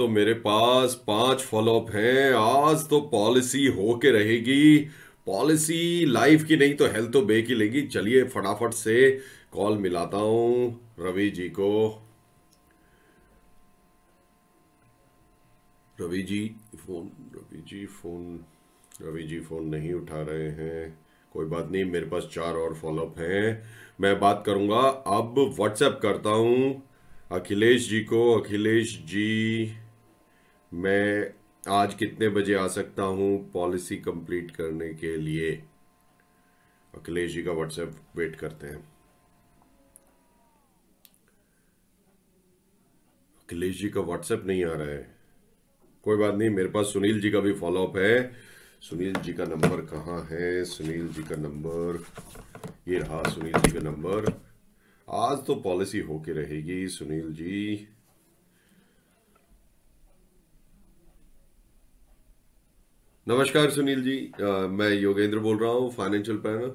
तो मेरे पास पांच फॉलोअप हैं आज तो पॉलिसी होके रहेगी पॉलिसी लाइफ की नहीं तो हेल्थ तो बे की लेगी चलिए फटाफट से कॉल मिलाता हूं रवि जी को Ravi ji phone Ravi ji phone Ravi ji phone नहीं उठा रहे हैं कोई बात नहीं मेरे पास चार और फॉलोअप हैं मैं बात करूंगा अब व्हाट्सएप करता हूं अखिलेश जी को अखिलेश जी मैं आज कितने बजे आ सकता हूँ पॉलिसी कंप्लीट करने के लिए अखिलेश जी का व्हाट्सएप वेट करते हैं अखिलेश जी का व्हाट्सएप नहीं आ रहा है कोई बात नहीं मेरे पास सुनील जी का भी फॉलोअप है सुनील जी का नंबर कहाँ है सुनील जी का नंबर ये रहा सुनील जी का नंबर आज तो पॉलिसी होके रहेगी सुनील जी नमस्कार सुनील जी आ, मैं योगेंद्र बोल रहा हूँ financial planner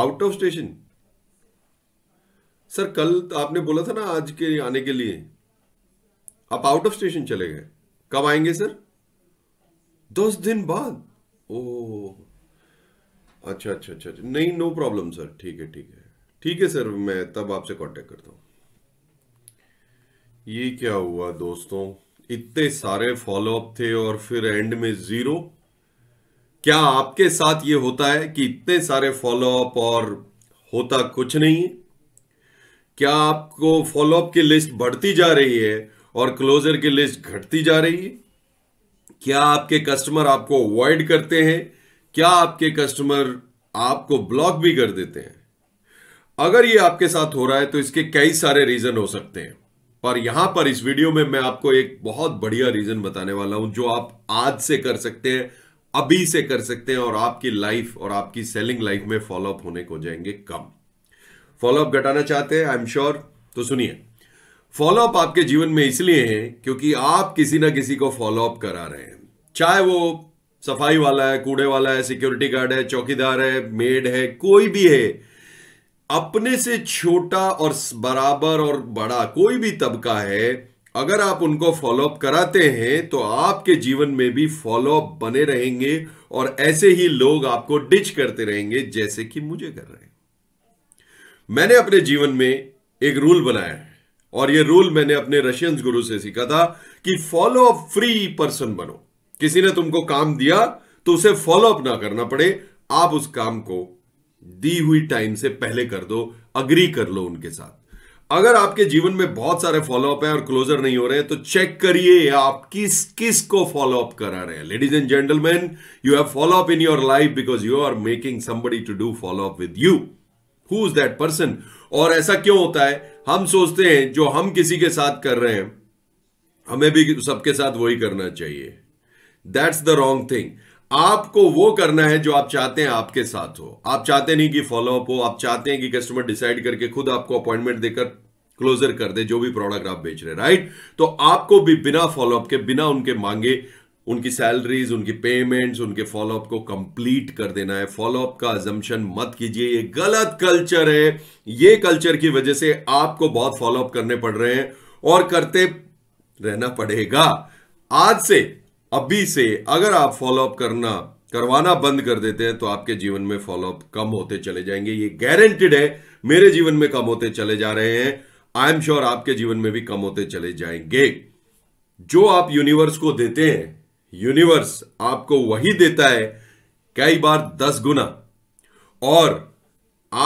out of station sir कल तो आपने बोला था ना आज के आने के लिए आप आउट ऑफ स्टेशन चले गए कब आएंगे सर दस दिन बाद ओ अच्छा, अच्छा अच्छा अच्छा नहीं नो प्रॉब्लम सर ठीक है ठीक है ठीक है सर मैं तब आपसे कांटेक्ट करता हूँ ये क्या हुआ दोस्तों इतने सारे फॉलोअप थे और फिर एंड में जीरो क्या आपके साथ ये होता है कि इतने सारे फॉलोअप और होता कुछ नहीं क्या आपको फॉलोअप की लिस्ट बढ़ती जा रही है और क्लोजर की लिस्ट घटती जा रही है क्या आपके कस्टमर आपको अवॉइड करते हैं क्या आपके कस्टमर आपको ब्लॉक भी कर देते हैं अगर ये आपके साथ हो रहा है तो इसके कई सारे रीजन हो सकते हैं पर यहां पर इस वीडियो में मैं आपको एक बहुत बढ़िया रीजन बताने वाला हूं जो आप आज से कर सकते हैं अभी से कर सकते हैं और आपकी लाइफ और आपकी सेलिंग लाइफ में फॉलोअप होने को जाएंगे कम फॉलोअप घटाना चाहते हैं आई एम श्योर तो सुनिए फॉलोअप आपके जीवन में इसलिए है क्योंकि आप किसी ना किसी को फॉलोअप करा रहे हैं चाहे वो सफाई वाला है कूड़े वाला है सिक्योरिटी गार्ड है चौकीदार है मेड है कोई भी है अपने से छोटा और बराबर और बड़ा कोई भी तबका है अगर आप उनको फॉलोअप कराते हैं तो आपके जीवन में भी फॉलोअप बने रहेंगे और ऐसे ही लोग आपको डिच करते रहेंगे जैसे कि मुझे कर रहे हैं मैंने अपने जीवन में एक रूल बनाया है और ये रूल मैंने अपने रशियंस गुरु से सीखा था कि फॉलो अप फ्री पर्सन बनो किसी ने तुमको काम दिया तो उसे फॉलो अप ना करना पड़े आप उस काम को दी हुई टाइम से पहले कर दो अग्री कर लो उनके साथ अगर आपके जीवन में बहुत सारे फॉलोअप हैं और क्लोजर नहीं हो रहे हैं तो चेक करिए आप किस किस को फॉलोअप करा रहे हैं ladies and gentleman you have follow up in your life because you are making somebody to do follow up with you who is that person और ऐसा क्यों होता है हम सोचते हैं जो हम किसी के साथ कर रहे हैं हमें भी सबके साथ वही करना चाहिए दैट्स द रॉन्ग थिंग आपको वो करना है जो आप चाहते हैं आपके साथ हो आप चाहते नहीं कि फॉलोअप हो आप चाहते हैं कि कस्टमर डिसाइड करके खुद आपको अपॉइंटमेंट देकर क्लोजर कर दे जो भी प्रोडक्ट आप बेच रहे राइट तो आपको भी बिना फॉलोअप के बिना उनके मांगे उनकी सैलरीज उनकी पेमेंट्स उनके फॉलोअप को कंप्लीट कर देना है फॉलोअप का जमशन मत कीजिए ये गलत कल्चर है ये कल्चर की वजह से आपको बहुत फॉलोअप करने पड़ रहे हैं और करते रहना पड़ेगा आज से अभी से अगर आप फॉलोअप करना करवाना बंद कर देते हैं तो आपके जीवन में फॉलोअप कम होते चले जाएंगे ये गारंटेड है मेरे जीवन में कम होते चले जा रहे हैं आई एम श्योर आपके जीवन में भी कम होते चले जाएंगे जो आप यूनिवर्स को देते हैं यूनिवर्स आपको वही देता है कई बार दस गुना और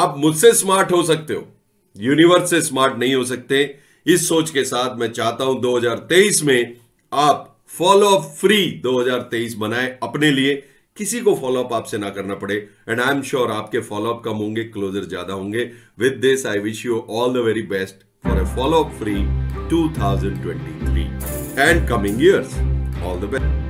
आप मुझसे स्मार्ट हो सकते हो यूनिवर्स से स्मार्ट नहीं हो सकते इस सोच के साथ मैं चाहता हूं 2023 में आप फॉलो अप फ्री 2023 बनाए अपने लिए किसी को फॉलो अप आपसे ना करना पड़े एंड आई एम श्योर आपके फॉलो अप कम होंगे क्लोजर ज्यादा होंगे with this I wish you all the very best for a follow up free 2023 and coming years all the best